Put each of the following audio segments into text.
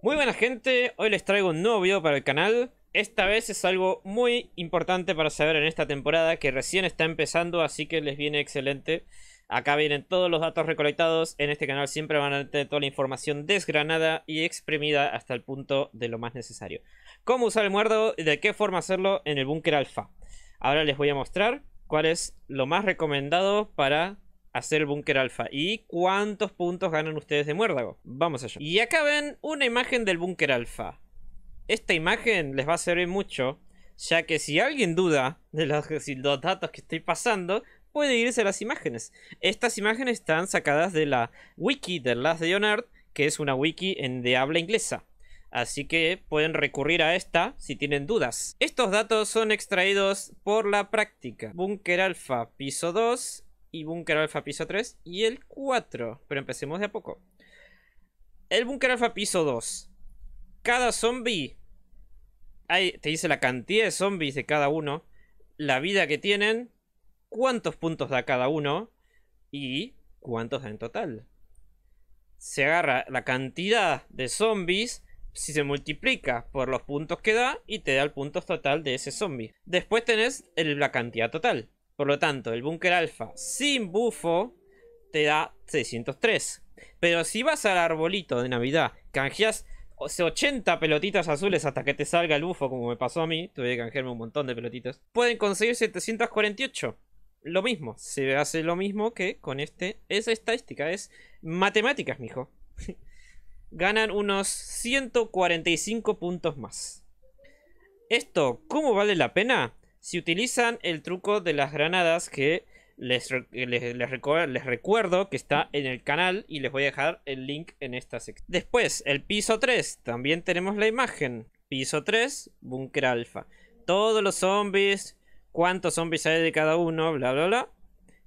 Muy buena gente, hoy les traigo un nuevo video para el canal. Esta vez es algo muy importante para saber en esta temporada que recién está empezando, así que les viene excelente. Acá vienen todos los datos recolectados, en este canal siempre van a tener toda la información desgranada y exprimida hasta el punto de lo más necesario. Cómo usar el muerdo y de qué forma hacerlo en el búnker alfa. Ahora les voy a mostrar cuál es lo más recomendado para hacer el búnker alfa. ¿Y cuántos puntos ganan ustedes de muérdago? Vamos allá. Y acá ven una imagen del búnker alfa. Esta imagen les va a servir mucho, ya que si alguien duda de los, datos que estoy pasando, puede irse a las imágenes. Estas imágenes están sacadas de la wiki de Last de on que es una wiki en de habla inglesa. Así que pueden recurrir a esta si tienen dudas. Estos datos son extraídos por la práctica. Búnker Alfa, piso 2, y Búnker Alfa piso 3 y el 4. Pero empecemos de a poco. El Búnker Alfa piso 2. Cada zombie. Ahí te dice la cantidad de zombies de cada uno. La vida que tienen. Cuántos puntos da cada uno. Y cuántos da en total. Se agarra la cantidad de zombies si se multiplica por los puntos que da y te da el punto total de ese zombie. Después tenés el, la cantidad total. Por lo tanto, el búnker alfa sin bufo te da 603. Pero si vas al arbolito de Navidad, canjeas 80 pelotitas azules hasta que te salga el bufo, como me pasó a mí, tuve que canjearme un montón de pelotitas, pueden conseguir 748. Lo mismo, se hace lo mismo que con este. Es estadística, es matemáticas, mijo. Ganan unos 145 puntos más. ¿Esto cómo vale la pena? si utilizan el truco de las granadas que les, eh, les, recuerdo que está en el canal y les voy a dejar el link en esta sección. Después, el piso 3, también tenemos la imagen. Piso 3, búnker alfa. Todos los zombies, cuántos zombies hay de cada uno, bla, bla, bla.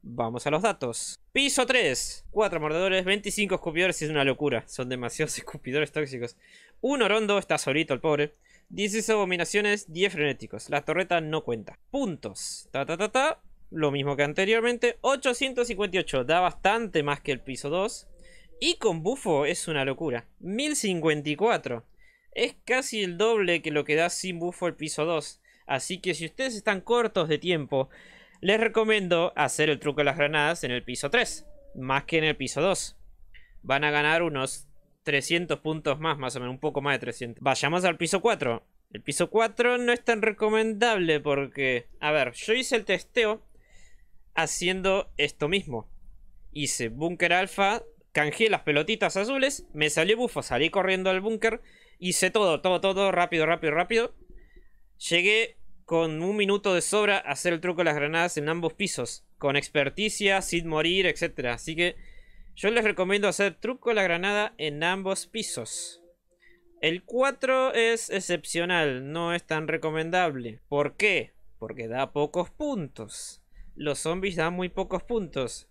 Vamos a los datos. Piso 3. 4 mordedores, 25 escupidores. Es una locura. Son demasiados escupidores tóxicos. Un orondo, está solito el pobre. 16 abominaciones, 10 frenéticos. La torreta no cuenta. Puntos. Ta, ta, Lo mismo que anteriormente. 858. Da bastante más que el piso 2. Y con bufo es una locura. 1054. Es casi el doble que lo que da sin bufo el piso 2. Así que si ustedes están cortos de tiempo, les recomiendo hacer el truco de las granadas en el piso 3. Más que en el piso 2. Van a ganar unos 300 puntos más, más o menos, un poco más de 300. Vayamos al piso 4. El piso 4 no es tan recomendable porque... A ver, yo hice el testeo haciendo esto mismo. Hice búnker alfa, canjeé las pelotitas azules, me salió bufo, salí corriendo al búnker, hice todo, todo, todo, rápido, rápido, rápido. Llegué con un minuto de sobra a hacer el truco de las granadas en ambos pisos, con experticia, sin morir, etc. Así que yo les recomiendo hacer truco la granada en ambos pisos. El 4 es excepcional, no es tan recomendable. ¿Por qué? Porque da pocos puntos. Los zombies dan muy pocos puntos.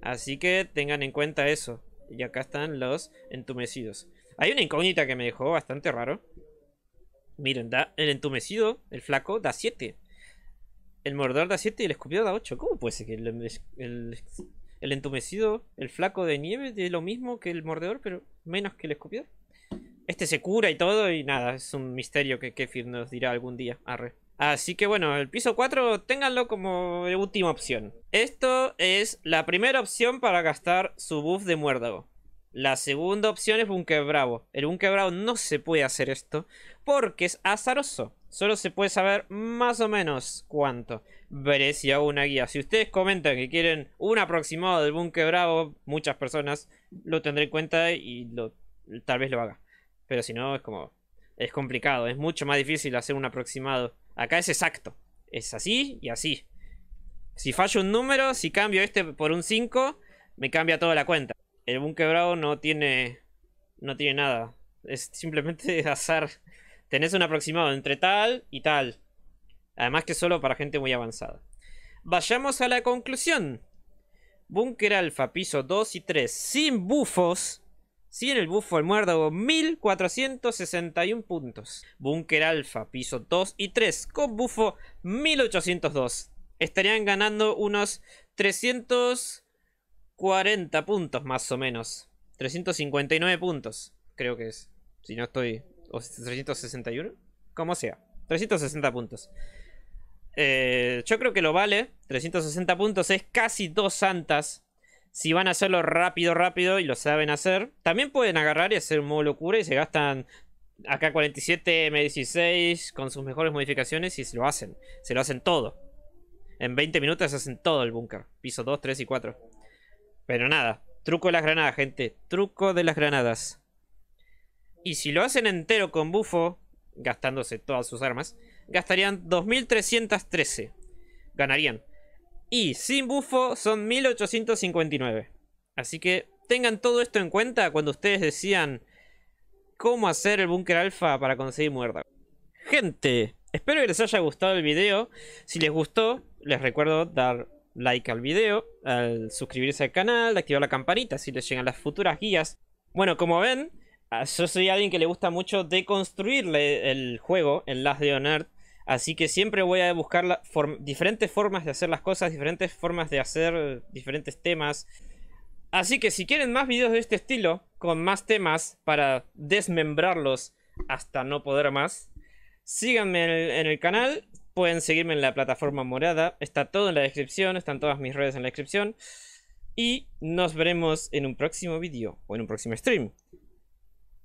Así que tengan en cuenta eso. Y acá están los entumecidos. Hay una incógnita que me dejó bastante raro. Miren, da el entumecido, el flaco, da 7. El mordor da 7 y el escupido da 8. ¿Cómo puede ser que el, el entumecido, el flaco de nieve, es lo mismo que el mordedor, pero menos que el escupidor. Este se cura y todo, y nada, es un misterio que Kefir nos dirá algún día. Arre. Así que bueno, el piso 4 ténganlo como última opción. Esto es la primera opción para gastar su buff de muérdago. La segunda opción es Bunker Bravo. El Bunker Bravo no se puede hacer esto porque es azaroso. Solo se puede saber más o menos cuánto. Veré si hago una guía. Si ustedes comentan que quieren un aproximado del búnker bravo, muchas personas lo tendré en cuenta y tal vez lo haga. Pero si no, es como... Es complicado, es mucho más difícil hacer un aproximado. Acá es exacto. Es así y así. Si fallo un número, si cambio este por un 5, me cambia toda la cuenta. El búnker bravo no tiene... No tiene nada. Es simplemente azar tenés un aproximado entre tal y tal. Además que solo para gente muy avanzada. Vayamos a la conclusión. Búnker alfa, piso 2 y 3, sin bufos. Sin el bufo al muérdago, 1461 puntos. Búnker alfa, piso 2 y 3, con bufo 1802. Estarían ganando unos 340 puntos más o menos. 359 puntos, creo que es. Si no estoy o 361, como sea, 360 puntos. Eh, yo creo que lo vale, 360 puntos es casi dos santas. Si van a hacerlo rápido, rápido y lo saben hacer, también pueden agarrar y hacer un modo locura y se gastan acá 47 M16 con sus mejores modificaciones y se lo hacen. Se lo hacen todo. En 20 minutos hacen todo el búnker. Piso 2, 3 y 4. Pero nada. Truco de las granadas, gente. Truco de las granadas. Y si lo hacen entero con bufo, gastándose todas sus armas, gastarían 2313. Ganarían. Y sin bufo son 1859. Así que tengan todo esto en cuenta cuando ustedes decían cómo hacer el búnker alfa para conseguir muerda. Gente, espero que les haya gustado el video. Si les gustó, les recuerdo dar like al video, al suscribirse al canal, activar la campanita si les llegan las futuras guías. Bueno, como ven, Ah, yo soy alguien que le gusta mucho deconstruir el juego en Last de Honor. Así que siempre voy a buscar diferentes formas de hacer las cosas, diferentes formas de hacer diferentes temas. Así que si quieren más videos de este estilo, con más temas para desmembrarlos hasta no poder más, síganme en el, en el canal, pueden seguirme en la plataforma morada, está todo en la descripción, están todas mis redes en la descripción. Y nos veremos en un próximo video o en un próximo stream.